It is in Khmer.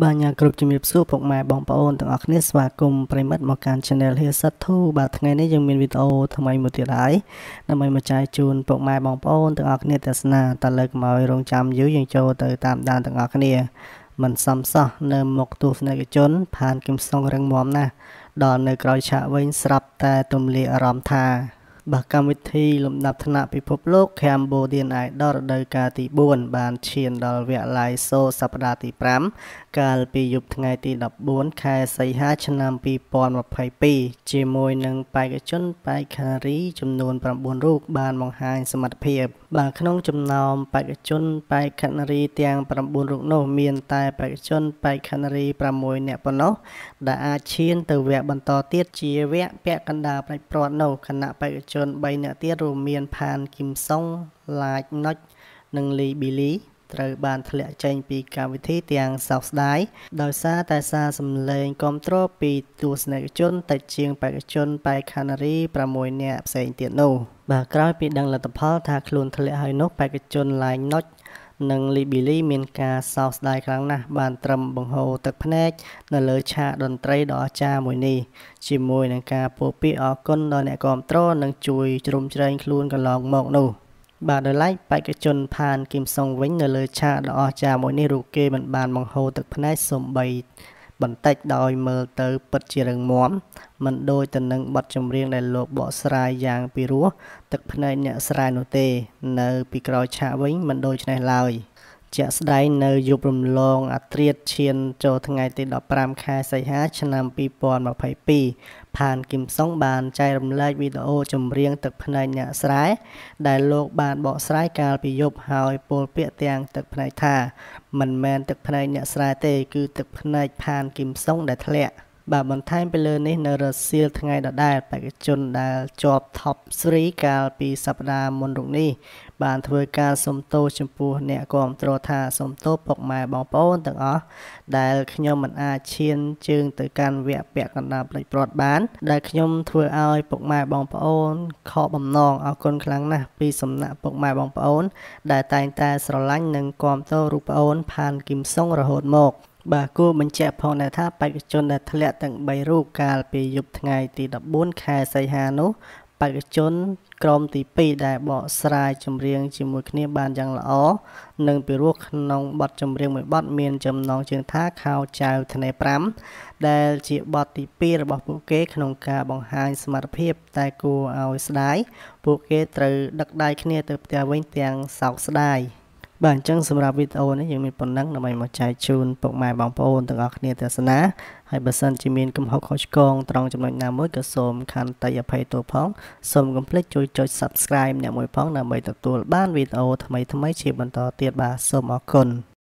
បាទញ៉ាគ្រប់ជំរាបសួរពុកម៉ែបងប្អូនទាំងអស់គ្នាស្វាគមន៍ប្រិមិត្តមកកាន់ Channel Headset 2បាទថ្ងៃនេះយើងមានវីដេអូថ្មីមួយទៀតហើយដើម្បីមកចែកជូនពុកម៉ែបងប្អូនទាំងអស់គ្នាទស្សនាតើលើកមកឲ្យរងចាំយូរយើងចូលទៅតាមដានទាំងអស់គ្នា មិនសំសោះនៅមុខទស្សនិកជនផានគឹមសុងរឹងមាំណាស់ដល់នៅក្រោយឆាកវិញស្រាប់តែទម្លាអារម្មណ៍ថាបាទកម្មវិធីលំដាប់ថ្នាក់ពិភពលោក Cambodian Idol រដូវកាលទី4បានឈានដល់វគ្គ live show សប្តាហ៍ទី5កាលពីយប់ថ្ងៃទី14ខែសីហាឆ្នាំ2022ជាមួយនឹងបេក្ខជនបេក្ខារីចំនួន9រូបបានបង្ហាញសមត្ថភាពបាទក្នុងចំណោមបេក្ខជនបេក្ខារីទាំង9រូបនោះមានតែបេក្ខជនបេក្ខារី6នាក់ប៉ុណ្ណោះដែលអាចឈានទៅវគ្គបន្តទៀតជាវគ្គពាក់កណ្ដាលផ្ដាច់ព្រាត់នោះគណៈបេក្ខជន3នាក់ទៀតរួមមានផានគឹមសុងឡាចណុចនិងលីប៊ីលីត្រូវបានធ្លាក់ចេញពីកម្មវិធីទាំងសោកស្ដាយដោយសារតែសារសម្លេងគ្រប់គ្រងពីទស្សនិកជនតិចជាងបេក្ខជនបេក្ខនារី6នាក់ផ្សេងទៀតនោះបាទក្រោយពីដឹងលទ្ធផលថាខ្លួនធ្លាក់ហើយនោះបេក្ខជនឡាញណុចនិងលីប៊ីលីមានការសោកស្ដាយខ្លាំងណាស់បានត្រឹមបង្ហូរទឹកភ្នែកនៅលើឆាកតន្ត្រីដ៏អស្ចារ្យមួយនេះជាមួយនឹងការពោពាកអរគុណដល់អ្នកគ្រប់គ្រងនិងជួយជ្រោមជ្រែងខ្លួនកន្លងមកនោះបាទដោយឡែកបេក្ខជនផានគីមសុងវិញនៅលើឆាកដ៏អស្ចារ្យមួយនេះរូគេមិនបានបង្ហូរទឹកភ្នែកសូម្បី បន្តិចដោយមើលទៅពិតជារឹងមាំមិនដូចទៅនឹងបទចម្រៀងដែលលោកបកស្រាយយ៉ាងពីរោះទឹកភ្នែកអ្នកស្រាយនោះទេនៅពីក្រោយឆាកវិញមិនដូច្នេះឡើយ។ជាក់ស្ដែងនៅយប់រំលងអាត្រាតឈានចូលថ្ងៃទី15ខែសីហាឆ្នាំ2022ផានគឹមសុងបានចែករំលែកវីដេអូចម្រៀងទឹកភ្នែកអ្នកស្រែដែលលោកបានបកស្រាយកាលពីយប់ហើយពោលពាក្យទាំងទឹកភ្នែកថាមិនមែនទឹកភ្នែកអ្នកស្រែទេគឺទឹកភ្នែកផានគឹមសុងដែលធ្លាក់។បាទបន្ថែមពីលើនេះនៅរសៀលថ្ងៃដដែលបេក្ខជនដែលជាប់ top 3កាលពី សប្តាហ៍មុនរុកនេះ បានធ្វើការសុំទោសចំពោះ អ្នកគ្រប់គ្រងថាសុំទោសពុកម៉ែបងប្អូនទាំងអស់ដែលខ្ញុំមិនអាចឈាន ជើងទៅកាន់វគ្គពាក់កណ្ដាលផ្លេចព្រាត់បាន ដែលខ្ញុំធ្វើឲ្យពុកម៉ែបងប្អូនខកបំណងអរគុណខ្លាំងណាស់ពីសំណាក់ពុកម៉ែបងប្អូនដែលតែងតែស្រឡាញ់និងគាំទ្ររូបប្អូន ផានគឹមសុងរហូតមកបាទគួរបញ្ជាក់ផងដែរថាបេក្ខជនដែលធ្លាក់ទាំង3រូបកាលពីយប់ថ្ងៃ ទី14ខែសីហានោះបេក្ខជន ក្រុមទី2ដែលបកស្រាយចម្រៀងជាមួយគ្នា បានយ៉ាងល្អនិងពីរោះក្នុងបទចម្រៀងមួយបទមានចំណងជើង ថាខោចៅធ្នេ5ដែលជាបទទី2របស់ ពួកគេ ក្នុងការបង្ហាញសមត្ថភាពតែគួរឲ្យស្ដាយពួកគេត្រូវដឹកដៃគ្នាទៅផ្ទះវិញទាំងសោកស្ដាយ។បាទអញ្ចឹងសម្រាប់វីដេអូនេះយើងមានប៉ុណ្ណឹងដើម្បីមកចែកជូនពុកម៉ែបងប្អូនទាំងអស់គ្នាទស្សនាហើយបើសិនជាមានកំហុសខុសឆ្គងត្រង់ចំណុចណាមួយក៏សូមខន្តីអភ័យទោសផងសូមកុំភ្លេចជួយចុច Subscribe អ្នកមួយផងដើម្បីទទួលបានវីដេអូថ្មីៗជាបន្តទៀតបាទសូមអរគុណ